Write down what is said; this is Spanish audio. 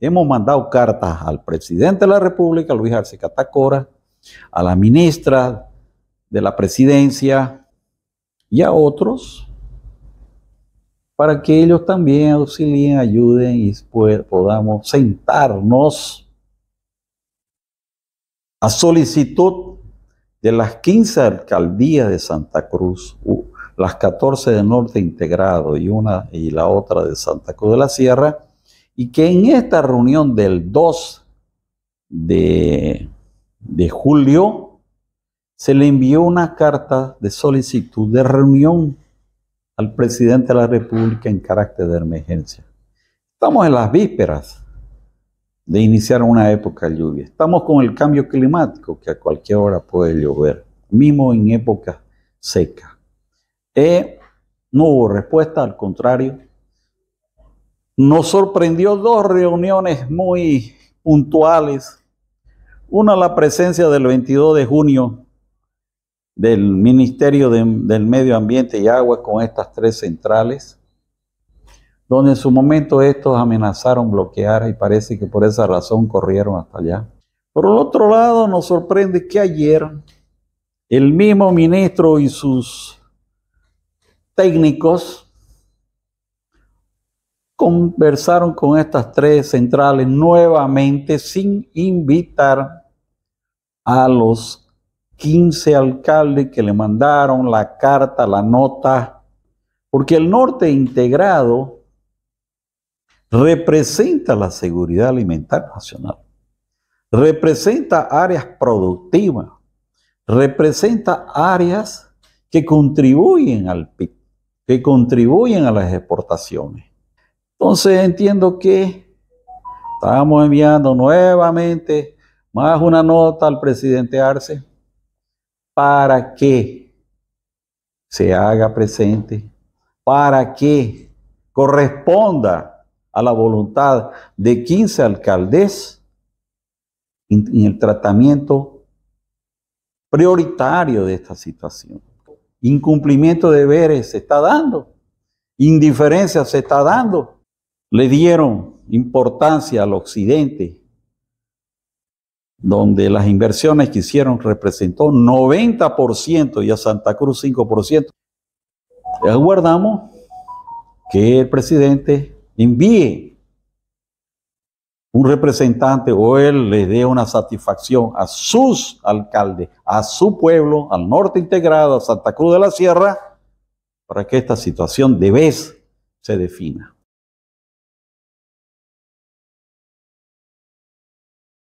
Hemos mandado cartas al presidente de la República, Luis Arce Catacora, a la ministra de la presidencia y a otros para que ellos también auxilien, ayuden y podamos sentarnos a solicitud de las 15 alcaldías de Santa Cruz, las 14 de Norte Integrado y, una, y la otra de Santa Cruz de la Sierra, y que en esta reunión del 2 de, julio se le envió una carta de solicitud de reunión al presidente de la República en carácter de emergencia. Estamos en las vísperas de iniciar una época de lluvia. Estamos con el cambio climático, que a cualquier hora puede llover, mismo en época seca. Eh, no hubo respuesta, al contrario, nos sorprendió dos reuniones muy puntuales. Una, la presencia del 22 de junio del Ministerio del Medio Ambiente y Agua con estas tres centrales, donde en su momento estos amenazaron bloquear y parece que por esa razón corrieron hasta allá. Por el otro lado, nos sorprende que ayer el mismo ministro y sus técnicos conversaron con estas tres centrales nuevamente sin invitar a los 15 alcaldes que le mandaron la carta, la nota, porque el norte integrado representa la seguridad alimentaria nacional, representa áreas productivas, representa áreas que contribuyen al PIB, que contribuyen a las exportaciones. Entonces entiendo que estamos enviando nuevamente más una nota al presidente Arce para que se haga presente, para que corresponda a la voluntad de 15 alcaldes en el tratamiento prioritario de esta situación. Incumplimiento de deberes se está dando, indiferencia se está dando le dieron importancia al occidente, donde las inversiones que hicieron representó 90% y a Santa Cruz 5%. Aguardamos que el presidente envíe un representante o él le dé una satisfacción a sus alcaldes, a su pueblo, al norte integrado, a Santa Cruz de la Sierra, para que esta situación de vez se defina.